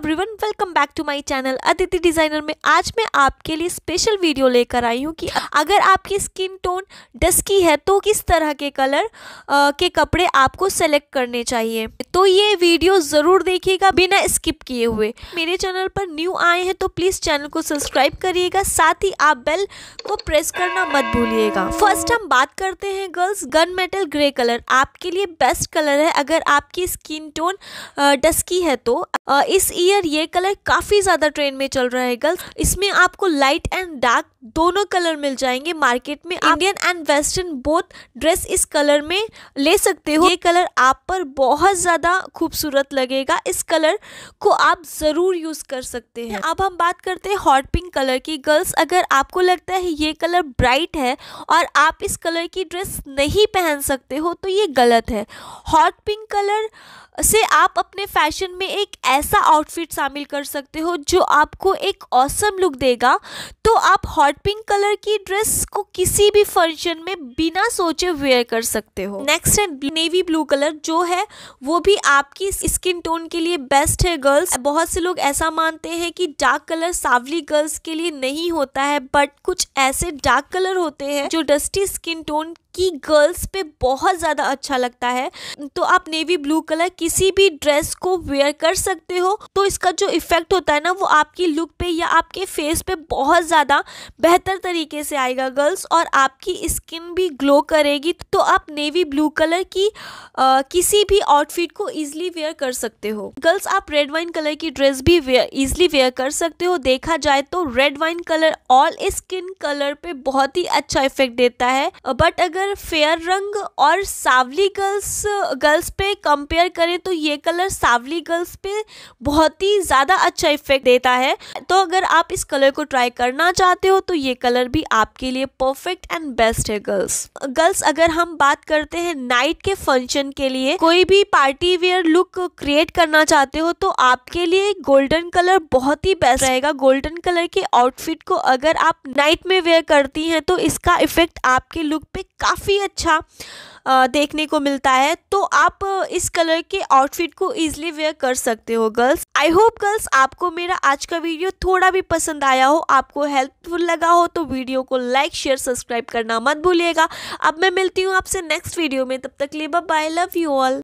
everyone welcome back to my channel Aditi designer में आज मैं आपके लिए स्पेशल वीडियो लेकर आई हूँ कि अगर आपकी स्किन टोन डस्की है तो किस तरह के कलर आ, के कपड़े आपको सेलेक्ट करने चाहिए तो ये वीडियो ज़रूर देखिएगा बिना स्किप किए हुए मेरे चैनल पर न्यू आए हैं तो प्लीज़ चैनल को सब्सक्राइब करिएगा साथ ही आप बेल को प्रेस करना मत भूलिएगा फर्स्ट हम बात करते हैं girls gun metal grey colour आपके लिए बेस्ट कलर है अगर आपकी स्किन टोन डस्की है तो इस ईयर ईयर ये कलर काफ़ी ज़्यादा ट्रेंड में चल रहा है गर्ल्स इसमें आपको लाइट एंड डार्क दोनों कलर मिल जाएंगे मार्केट में Indian and western both dress इस कलर में ले सकते हो ये कलर आप पर बहुत ज़्यादा खूबसूरत लगेगा इस कलर को आप ज़रूर यूज़ कर सकते हैं अब हम बात करते हैं हॉट पिंक कलर की गर्ल्स अगर आपको लगता है ये कलर ब्राइट है और आप इस कलर की ड्रेस नहीं पहन सकते हो तो ये गलत है हॉट पिंक कलर से आप अपने फैशन में एक ऐसा आउट आउटफिट शामिल कर सकते हो जो आपको एक औसम लुक देगा तो आप हॉट पिंक कलर की ड्रेस को किसी भी फंक्शन में बिना सोचे वेयर कर सकते हो नेक्स्ट है नेवी ब्लू कलर जो है वो भी आपकी स्किन टोन के लिए बेस्ट है गर्ल्स बहुत से लोग ऐसा मानते हैं कि डार्क कलर सावली गर्ल्स के लिए नहीं होता है बट कुछ ऐसे डार्क कलर होते हैं जो डस्टी स्किन टोन कि गर्ल्स पे बहुत ज़्यादा अच्छा लगता है तो आप नेवी ब्लू कलर किसी भी ड्रेस को वेयर कर सकते हो तो इसका जो इफ़ेक्ट होता है ना वो आपकी लुक पे या आपके फेस पे बहुत ज़्यादा बेहतर तरीके से आएगा गर्ल्स और आपकी स्किन भी ग्लो करेगी तो आप नेवी ब्लू कलर की आ, किसी भी आउटफिट को ईजिली वेयर कर सकते हो गर्ल्स आप रेड वाइन कलर की ड्रेस भी ईजिली वेयर कर सकते हो देखा जाए तो red wine colour all skin colour पे बहुत ही अच्छा इफेक्ट देता है बट अगर अगर फेयर रंग और सावली गर्ल्स गर्ल्स पे कंपेयर करें तो ये कलर सावली गर्ल्स पे बहुत ही ज़्यादा अच्छा इफेक्ट देता है तो अगर आप इस कलर को ट्राई करना चाहते हो तो ये कलर भी आपके लिए परफेक्ट एंड बेस्ट है गर्ल्स गर्ल्स अगर हम बात करते हैं नाइट के फंक्शन के लिए कोई भी पार्टी वेयर लुक क्रिएट करना चाहते हो तो आपके लिए गोल्डन कलर बहुत ही बेस्ट रहेगा गोल्डन कलर के आउटफिट को अगर आप नाइट में वेयर करती हैं तो इसका इफेक्ट आपके लुक पे काफ़ी अच्छा देखने को मिलता है तो आप इस कलर के आउटफिट को ईजिली वेयर कर सकते हो गर्ल्स आई होप गर्ल्स आपको मेरा आज का वीडियो थोड़ा भी पसंद आया हो आपको हेल्पफुल लगा हो तो वीडियो को लाइक शेयर सब्सक्राइब करना मत भूलिएगा अब मैं मिलती हूँ आपसे नेक्स्ट वीडियो में तब तक लिए बाय लव यू ऑल